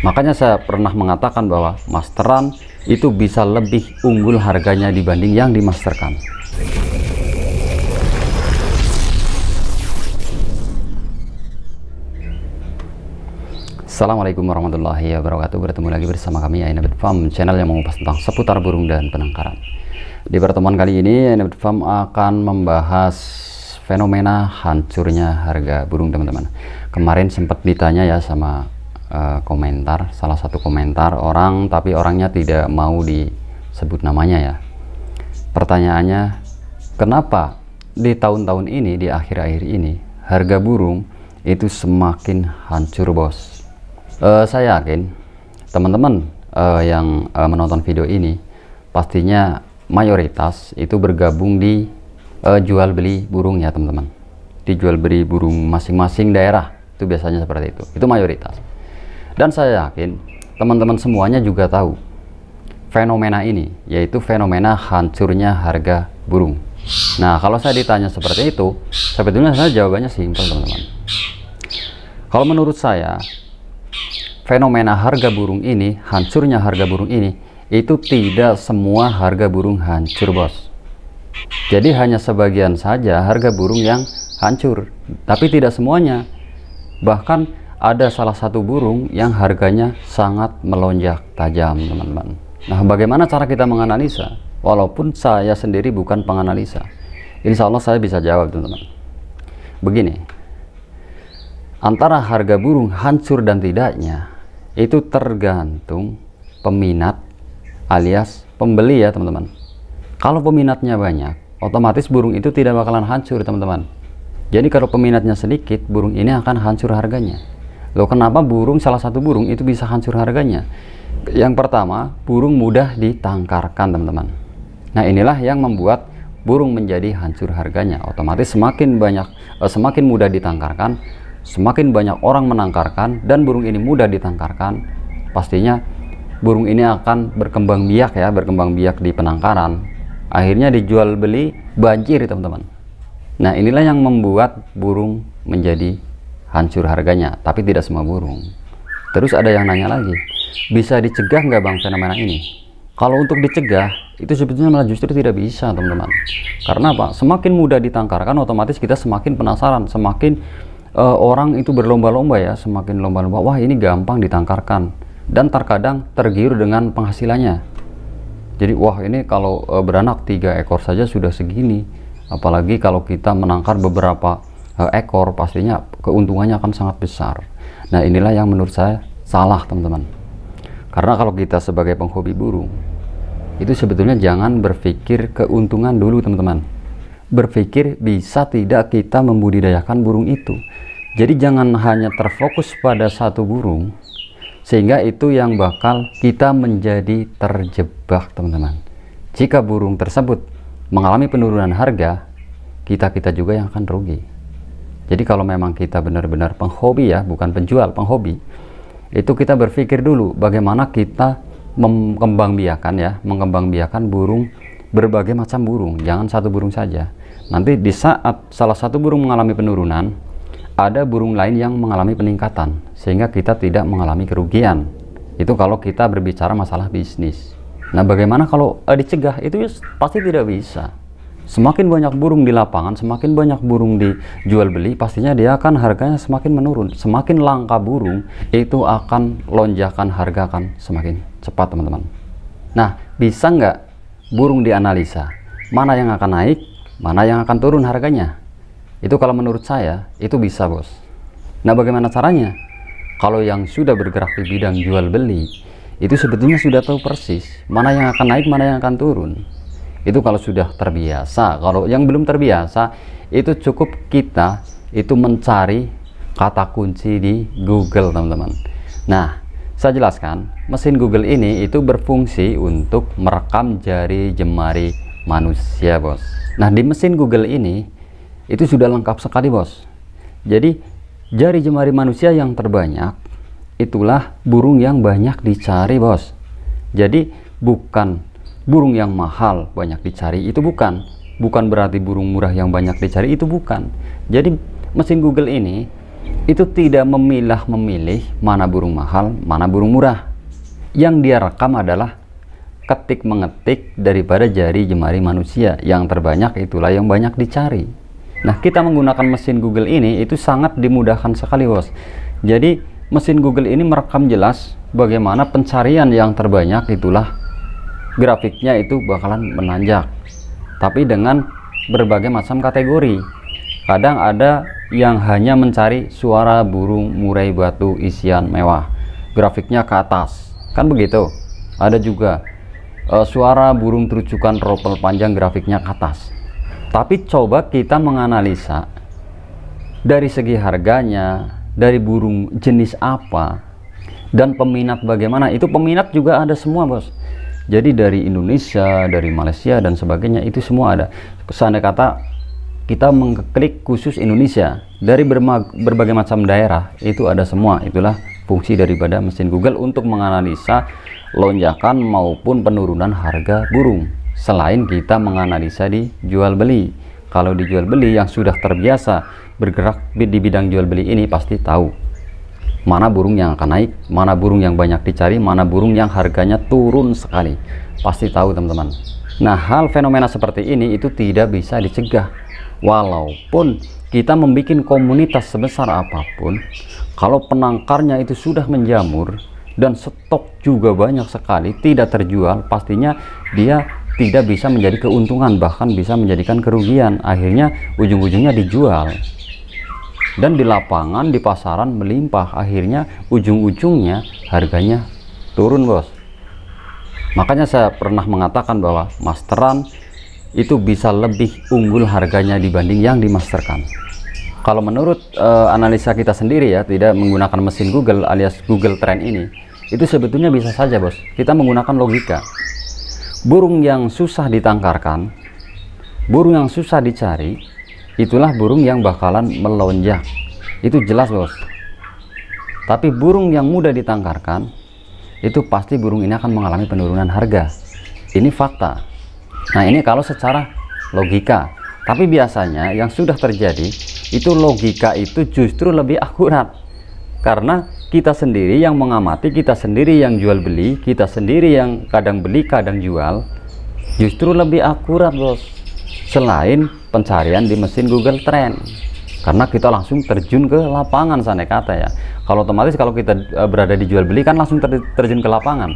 Makanya saya pernah mengatakan bahwa masteran itu bisa lebih unggul harganya dibanding yang dimasterkan. Assalamualaikum warahmatullahi wabarakatuh Bertemu lagi bersama kami Ainabit Farm Channel yang mengupas tentang seputar burung dan penangkaran Di pertemuan kali ini Ainabit Farm akan membahas Fenomena hancurnya harga burung teman-teman Kemarin sempat ditanya ya sama Eh, komentar salah satu komentar orang tapi orangnya tidak mau disebut namanya ya pertanyaannya kenapa di tahun-tahun ini di akhir-akhir ini harga burung itu semakin hancur bos uh, saya yakin teman-teman uh, yang uh, menonton video ini pastinya mayoritas itu bergabung di uh, jual beli burung ya teman-teman di jual beli burung masing-masing daerah itu biasanya seperti itu itu mayoritas dan saya yakin teman-teman semuanya juga tahu fenomena ini, yaitu fenomena hancurnya harga burung. Nah, kalau saya ditanya seperti itu, sebetulnya saya jawabannya simpel, teman-teman. Kalau menurut saya, fenomena harga burung ini, hancurnya harga burung ini, itu tidak semua harga burung hancur, bos. Jadi hanya sebagian saja harga burung yang hancur, tapi tidak semuanya. Bahkan ada salah satu burung yang harganya sangat melonjak tajam teman-teman nah bagaimana cara kita menganalisa walaupun saya sendiri bukan penganalisa insya Allah saya bisa jawab teman-teman begini antara harga burung hancur dan tidaknya itu tergantung peminat alias pembeli ya teman-teman kalau peminatnya banyak otomatis burung itu tidak bakalan hancur teman-teman jadi kalau peminatnya sedikit burung ini akan hancur harganya Loh kenapa burung salah satu burung itu bisa hancur harganya? Yang pertama, burung mudah ditangkarkan, teman-teman. Nah, inilah yang membuat burung menjadi hancur harganya. Otomatis semakin banyak eh, semakin mudah ditangkarkan, semakin banyak orang menangkarkan dan burung ini mudah ditangkarkan, pastinya burung ini akan berkembang biak ya, berkembang biak di penangkaran. Akhirnya dijual beli banjir, teman-teman. Nah, inilah yang membuat burung menjadi hancur harganya, tapi tidak semua burung. Terus ada yang nanya lagi, bisa dicegah nggak bang fenomena ini? Kalau untuk dicegah, itu sebetulnya malah justru tidak bisa teman-teman. Karena apa? Semakin mudah ditangkarkan, otomatis kita semakin penasaran, semakin uh, orang itu berlomba-lomba ya, semakin lomba-lomba, wah ini gampang ditangkarkan. Dan terkadang tergiur dengan penghasilannya. Jadi wah ini kalau eh, beranak tiga ekor saja sudah segini, apalagi kalau kita menangkar beberapa Eh, ekor pastinya keuntungannya akan sangat besar nah inilah yang menurut saya salah teman-teman karena kalau kita sebagai penghobi burung itu sebetulnya jangan berpikir keuntungan dulu teman-teman berpikir bisa tidak kita membudidayakan burung itu jadi jangan hanya terfokus pada satu burung sehingga itu yang bakal kita menjadi terjebak teman-teman jika burung tersebut mengalami penurunan harga kita-kita juga yang akan rugi jadi kalau memang kita benar-benar penghobi ya, bukan penjual, penghobi, itu kita berpikir dulu bagaimana kita mengembangbiakan ya, mengembangbiakan burung berbagai macam burung, jangan satu burung saja. Nanti di saat salah satu burung mengalami penurunan, ada burung lain yang mengalami peningkatan sehingga kita tidak mengalami kerugian. Itu kalau kita berbicara masalah bisnis. Nah, bagaimana kalau eh, dicegah? Itu ya pasti tidak bisa. Semakin banyak burung di lapangan, semakin banyak burung di jual beli, pastinya dia akan harganya semakin menurun. Semakin langka burung, itu akan lonjakan harga akan semakin cepat, teman-teman. Nah, bisa nggak burung dianalisa? Mana yang akan naik, mana yang akan turun harganya? Itu kalau menurut saya, itu bisa, bos. Nah, bagaimana caranya? Kalau yang sudah bergerak di bidang jual beli, itu sebetulnya sudah tahu persis mana yang akan naik, mana yang akan turun itu kalau sudah terbiasa kalau yang belum terbiasa itu cukup kita itu mencari kata kunci di Google teman-teman nah saya jelaskan mesin Google ini itu berfungsi untuk merekam jari jemari manusia bos nah di mesin Google ini itu sudah lengkap sekali bos jadi jari jemari manusia yang terbanyak itulah burung yang banyak dicari bos jadi bukan burung yang mahal banyak dicari itu bukan bukan berarti burung murah yang banyak dicari itu bukan jadi mesin Google ini itu tidak memilah memilih mana burung mahal mana burung murah yang dia rekam adalah ketik mengetik daripada jari jemari manusia yang terbanyak itulah yang banyak dicari nah kita menggunakan mesin Google ini itu sangat dimudahkan sekali bos jadi mesin Google ini merekam jelas bagaimana pencarian yang terbanyak itulah grafiknya itu bakalan menanjak tapi dengan berbagai macam kategori kadang ada yang hanya mencari suara burung murai batu isian mewah grafiknya ke atas kan begitu ada juga e, suara burung terucukan ropel panjang grafiknya ke atas tapi coba kita menganalisa dari segi harganya dari burung jenis apa dan peminat bagaimana itu peminat juga ada semua bos jadi dari Indonesia, dari Malaysia dan sebagainya itu semua ada. Seandai kata kita mengklik khusus Indonesia dari berbagai macam daerah itu ada semua. Itulah fungsi daripada mesin Google untuk menganalisa lonjakan maupun penurunan harga burung. Selain kita menganalisa di jual beli. Kalau di jual beli yang sudah terbiasa bergerak di bidang jual beli ini pasti tahu mana burung yang akan naik, mana burung yang banyak dicari, mana burung yang harganya turun sekali. Pasti tahu teman-teman. Nah, hal fenomena seperti ini itu tidak bisa dicegah. Walaupun kita membuat komunitas sebesar apapun, kalau penangkarnya itu sudah menjamur dan stok juga banyak sekali tidak terjual, pastinya dia tidak bisa menjadi keuntungan bahkan bisa menjadikan kerugian. Akhirnya ujung-ujungnya dijual dan di lapangan di pasaran melimpah akhirnya ujung-ujungnya harganya turun bos makanya saya pernah mengatakan bahwa masteran itu bisa lebih unggul harganya dibanding yang dimasterkan kalau menurut uh, analisa kita sendiri ya tidak menggunakan mesin Google alias Google Trend ini itu sebetulnya bisa saja bos kita menggunakan logika burung yang susah ditangkarkan burung yang susah dicari itulah burung yang bakalan melonjak itu jelas bos tapi burung yang mudah ditangkarkan itu pasti burung ini akan mengalami penurunan harga ini fakta nah ini kalau secara logika tapi biasanya yang sudah terjadi itu logika itu justru lebih akurat karena kita sendiri yang mengamati kita sendiri yang jual beli kita sendiri yang kadang beli kadang jual justru lebih akurat bos selain pencarian di mesin Google Trend karena kita langsung terjun ke lapangan sana kata ya kalau otomatis kalau kita eh, berada di jual beli kan langsung ter terjun ke lapangan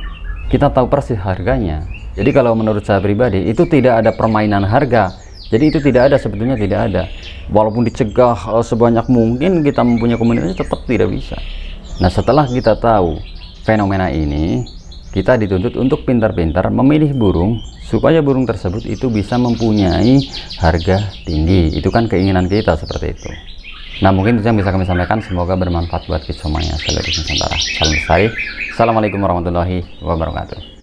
kita tahu persis harganya jadi kalau menurut saya pribadi itu tidak ada permainan harga jadi itu tidak ada sebetulnya tidak ada walaupun dicegah eh, sebanyak mungkin kita mempunyai komunitas tetap tidak bisa nah setelah kita tahu fenomena ini kita dituntut untuk pintar-pintar memilih burung supaya burung tersebut itu bisa mempunyai harga tinggi itu kan keinginan kita seperti itu nah mungkin itu yang bisa kami sampaikan semoga bermanfaat buat semuanya seluruh Nusantara salam lestari Assalamualaikum warahmatullahi wabarakatuh